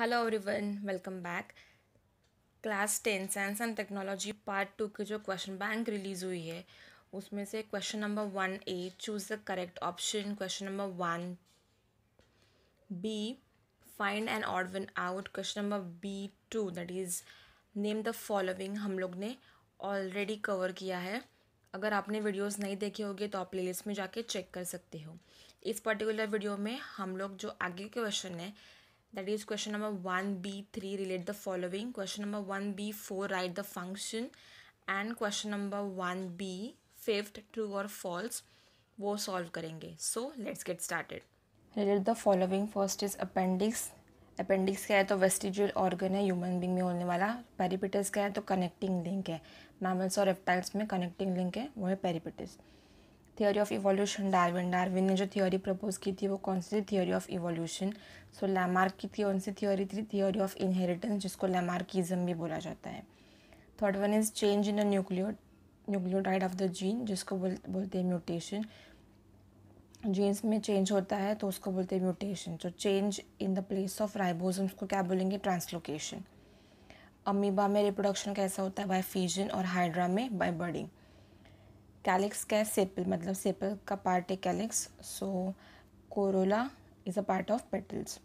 Hello everyone welcome back class ten science and technology part two की जो question bank release हुई है उसमें से question number one A choose the correct option question number one B find and odd one out question number B two that is name the following हम लोग ने already cover किया है अगर आपने वीडियोस नहीं देखे होंगे तो आप प्लेलिस्ट में जाके चेक कर सकते हो इस पर्टिकुलर वीडियो में हम लोग जो आगे के क्वेश्चन है that is question number 1b3 relate the following question number 1b4 write the function and question number 1b fifth true or false वो सॉल्व करेंगे so let's get started relate the following first is appendix appendix क्या है तो vestigial organ है human being में होने वाला peripatus क्या है तो कनेक्टिंग लिंक है मैमल्स और रेप्टाइल्स में कनेक्टिंग लिंक है वो है peripatus theory of evolution Darwin Darwin ने जो थियोरी प्रपोज की थी वो कौन सी थी theory of evolution so Lamarck की थी कौन सी थियोरी थी थियोरी ऑफ इनहेरिटेंस जिसको लैमार्किज्म भी बोला जाता है third one is change in the nucleo nucleotide of the gene जिसको बोल बोलते हैं म्यूटेशन जीन्स में चेंज होता है तो उसको बोलते हैं म्यूटेशन तो change in the place of ribosomes को क्या बोलेंगे ट्रांसलोकेशन अमीबा में रिप्रोडक्शन कैसा होता है बाय फ्यूजन और हाइड्रा में बाय बर्डिंग कैलिक्स क्या मतलब है सेपल मतलब सेपल का पार्ट है calyx so corolla is a part of petals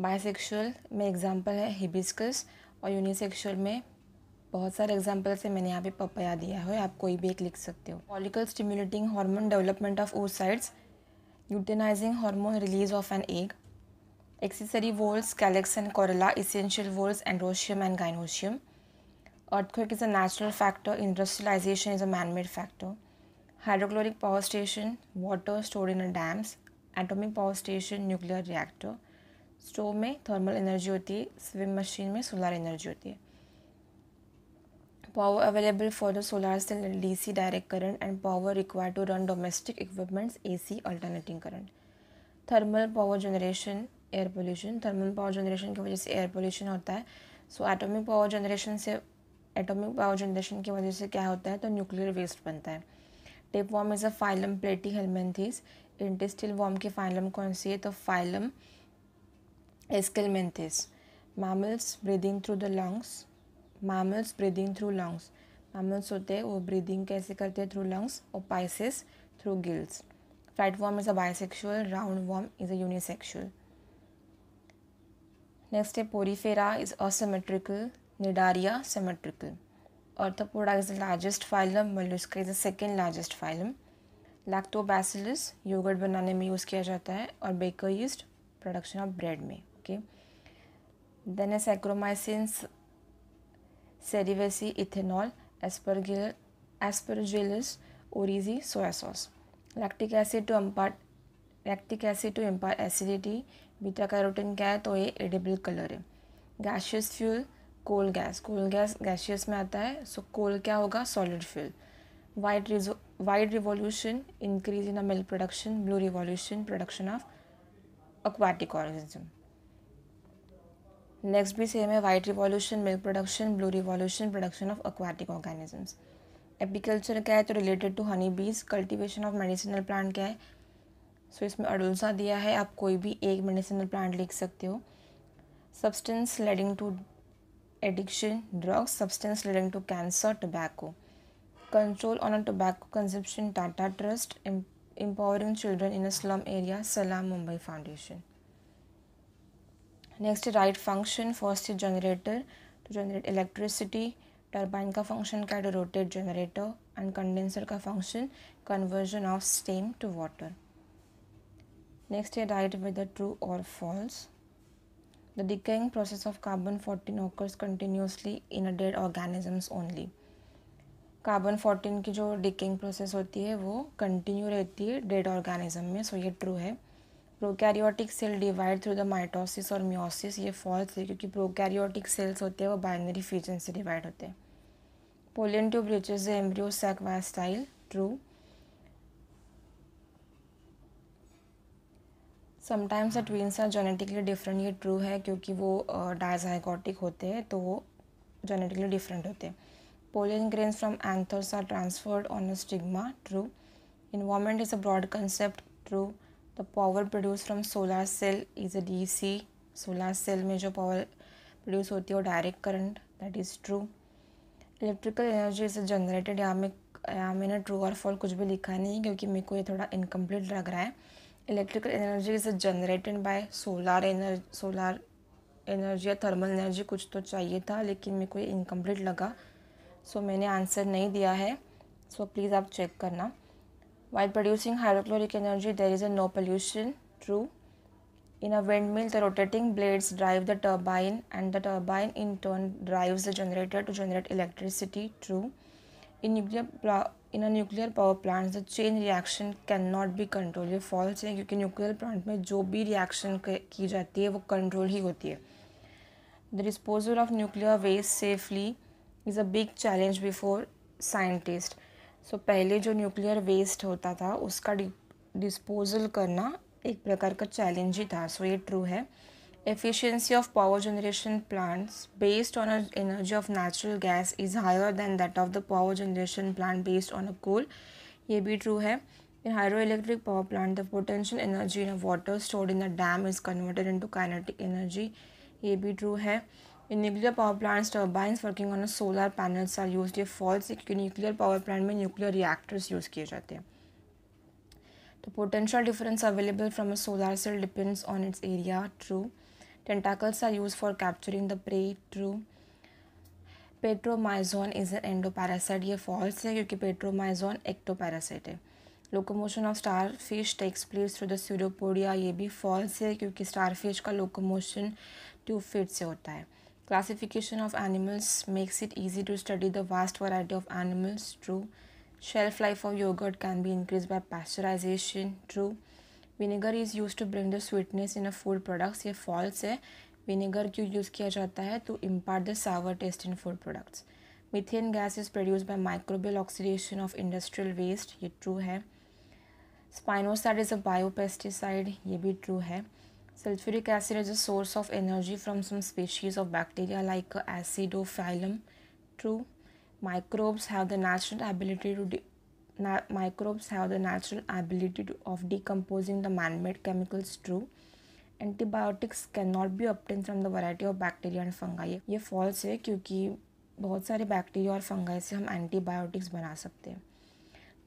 bisexual में एग्जाम्पल है हिबिस्कस और यूनिसेक्शुअल में बहुत सारे एग्जाम्पल्स है मैंने यहाँ पे पपया दिया है आप कोई भी एक लिख सकते हो follicle stimulating hormone development of oocytes luteinizing hormone release of an egg accessory whorls calyx and corolla essential whorls androecium and gynoecium Earthquake is a natural factor, industrialization is a man-made factor. Hydrochloric power station, water stored in dams, atomic power station nuclear reactor stove में thermal energy होती है swim machine में solar energy होती है power available for the solar cell D C direct current and power require to run domestic equipments A C alternating current thermal power generation air pollution thermal power generation की वजह से air pollution होता है so atomic power generation से atomic power generation की वजह से क्या होता है तो न्यूक्लियर वेस्ट बनता है tapeworm is a phylum Platyhelminthes intestinal worm की फाइलम कौन सी है तो phylum Aschelminthes mammals breathing through the lungs mammals breathing through lungs mammals होते हैं वो ब्रीदिंग कैसे करते हैं थ्रू लंग्स और Pisces through gills flatworm is a bisexual roundworm is a unisexual next है Porifera is asymmetrical Cnidaria symmetrical Orthopoda is the largest phylum, Mollusca is the second largest phylum lactobacillus yogurt बनाने में use किया जाता है और baker yeast production of bread में okay then है Saccharomyces cerevisiae ethanol aspergil Aspergillus oryzae soya sauce lactic acid to impart lactic acid to impart acidity beta carotene क्या है तो ये एडेबल कलर है gaseous fuel coal gas coal gas gaseous में आता है सो so, कोल क्या होगा solid fuel white wide revolution increase in the milk production blue revolution production of aquatic organism next भी सेम है white revolution milk production blue revolution production of aquatic organisms apiculture क्या है तो related to Honey बीज cultivation of medicinal plant क्या है so so, इसमें अडुलसा दिया है आप कोई भी एक मेडिसिनल प्लांट लिख सकते हो substance leading to addiction, drugs, substance leading to cancer, tobacco. Control on a tobacco consumption, Tata Trust, empowering children in a slum area, Salam Mumbai Foundation. Next, right function, first is generator to generate electricity, turbine ka function ka to rotate generator, and condenser ka function, conversion of steam to water. Next, you write whether true or false. The decaying process of carbon 14 occurs continuously in a dead organisms only. Carbon fourteen की जो डिकिंग process होती है वो continue रहती है dead organism में so so ये true है prokaryotic cell divide through the mitosis और मियोसिस ये फॉल्स है क्योंकि प्रोकैरियोटिक सेल्स होते हैं वो बाइनरी फ्यूजन से डिवाइड होते हैं pollen tube reaches the embryo sac via style style true sometimes the twins are genetically different ये ट्रू है क्योंकि वो डायजाइगोटिक होते हैं तो वो जेनेटिकली डिफरेंट होते हैं pollen grains from anthers are transferred on a stigma true environment is a broad concept true the power produce from solar cell is a D C solar cell में जो power produce होती है वो direct current that is true electrical energy is generated या मैं या मैंने true और फॉल कुछ भी लिखा नहीं क्योंकि मेरे को ये थोड़ा इनकम्प्लीट लग रहा है electrical energy is generated by solar ener solar energy या थर्मल एनर्जी कुछ तो चाहिए था लेकिन मेरे को इनकम्प्लीट लगा सो so, मैंने आंसर नहीं दिया है सो so, प्लीज़ आप चेक करना white producing hydrochloric energy there is a no pollution true in a windmill the rotating blades drive the turbine and the turbine in turn drive the generator to generate electricity true in nuclear in a nuclear power plant the chain reaction can not be control ये false है क्योंकि nuclear plant में जो भी reaction की जाती है वो कंट्रोल ही होती है the disposal of nuclear waste safely is a big challenge before scientist so पहले जो न्यूक्लियर वेस्ट होता था उसका डिस्पोजल करना एक प्रकार का चैलेंज ही था सो so, ये ट्रू है efficiency of power generation plants based on an energy of natural gas is higher than that of the power generation plant based on a coal ये भी true है in hydroelectric power plant the potential energy in water stored in a dam is converted into kinetic energy ये भी true है in nuclear power plants turbines working on a solar panels are used ये false In nuclear power plant में nuclear reactors use किए जाते हैं The potential difference available from a solar cell depends on its area, true. Tentacles are used for capturing the prey through petromyzon is an endoparasite. ये false है क्योंकि petromyzon ectoparasite locomotion of starfish takes place through the pseudopodia ये भी false है क्योंकि starfish का locomotion two feet से classification of animals makes it easy to study the vast variety of animals true shelf life of yogurt can be increased by pasteurization true vinegar is use to bring the sweetness in a food products ये false है vinegar क्यों use किया जाता है to impart the sour taste in food products methane gas is produce by microbial oxidation of industrial waste ये true है spinosad is a biopesticide ये भी ट्रू है sulphuric acid is a source of energy from some species of bacteria like acidophilum true microbes have the natural ability to microbes have the natural ability to, of decomposing the man-made chemicals true antibiotics can not be obtain from the variety of bacteria and fungi ये false है क्योंकि बहुत सारे bacteria और fungi से हम antibiotics बना सकते हैं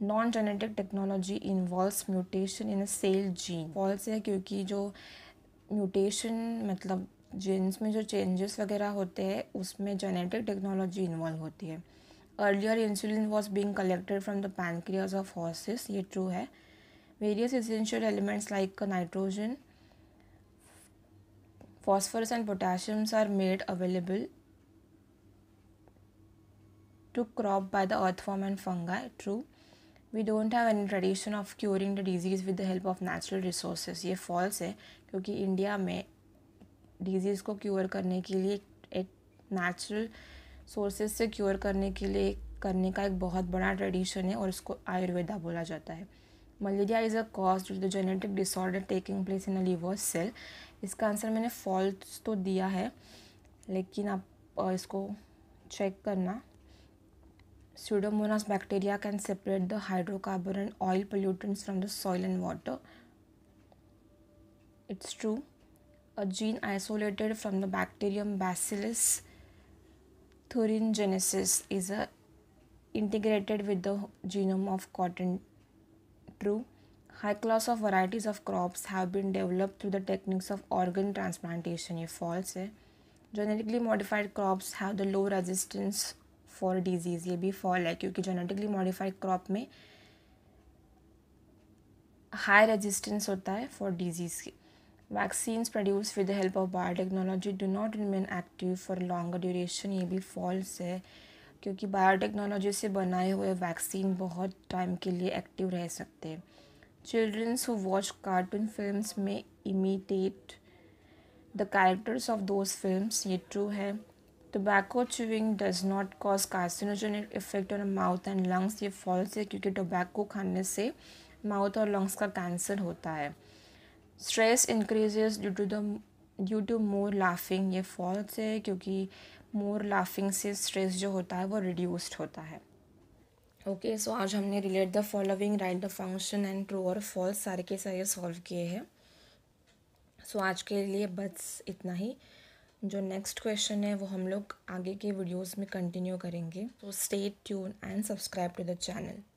non genetic technology involves mutation in a cell gene false है क्योंकि जो म्यूटेशन मतलब जीन्स में जो चेंजेस वगैरह होते हैं उसमें जेनेटिक टेक्नोलॉजी इन्वॉल्व होती है earlier insulin was being collected from the pancreas of horses ये ट्रू है various essential elements like nitrogen phosphorus and potassiums are made available to crop by the earth form and fungi true we don't have any tradition of curing the disease with the help of natural resources ये false है क्योंकि India में disease को cure करने के लिए एक natural sources से क्योर करने के लिए करने का एक बहुत बड़ा ट्रेडिशन है और इसको आयुर्वेदा बोला जाता है malaria is a cause to the genetic disorder taking place in a liver cell इसका आंसर मैंने फॉल्ट तो दिया है लेकिन आप इसको चेक करना pseudomonas bacteria can separate the hydrocarbon and oil pollutants from the soil and water it's true a gene isolated from the bacterium bacillus thuringiensis is uh, integrated with the genome of cotton true high class of varieties of crops have been developed through the techniques of organ transplantation ये false hai. genetically modified crops have the low resistance for disease ye bhi false hai kyunki genetically modified crop mein high resistance hota hai for disease Vaccines produced with the help of biotechnology do not remain active for longer duration ये भी false है क्योंकि biotechnology से बनाए हुए vaccine बहुत time के लिए एक्टिव रह सकते हैं childrens who watch cartoon films में imitate the characters of those films ये ट्रू है tobacco chewing does not cause carcinogenic effect on mouth and lungs ये फॉल्स है क्योंकि टोबैको खाने से माउथ और लंग्स का कैंसर होता है stress increases due to the due to more laughing ये फॉल्स है क्योंकि मोर लाफिंग से स्ट्रेस जो होता है वो रिड्यूस्ड होता है ओके okay, सो so आज हमने relate the following right the function and true और फॉल्स सारे के सारे सॉल्व किए हैं सो so, आज के लिए बस इतना ही जो नेक्स्ट क्वेश्चन है वो हम लोग आगे के वीडियोस में कंटिन्यू करेंगे तो stay tune and subscribe to the channel